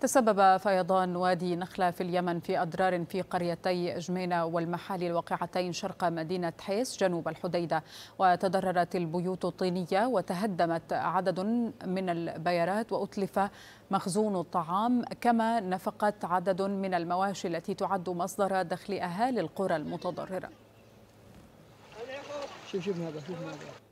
تسبب فيضان وادي نخلة في اليمن في أضرار في قريتي جمينة والمحالي الواقعتين شرق مدينة حيس جنوب الحديدة وتضررت البيوت الطينية وتهدمت عدد من البيارات وأتلف مخزون الطعام كما نفقت عدد من المواشي التي تعد مصدر دخل أهالي القرى المتضررة شوف شوف هذا شوف هذا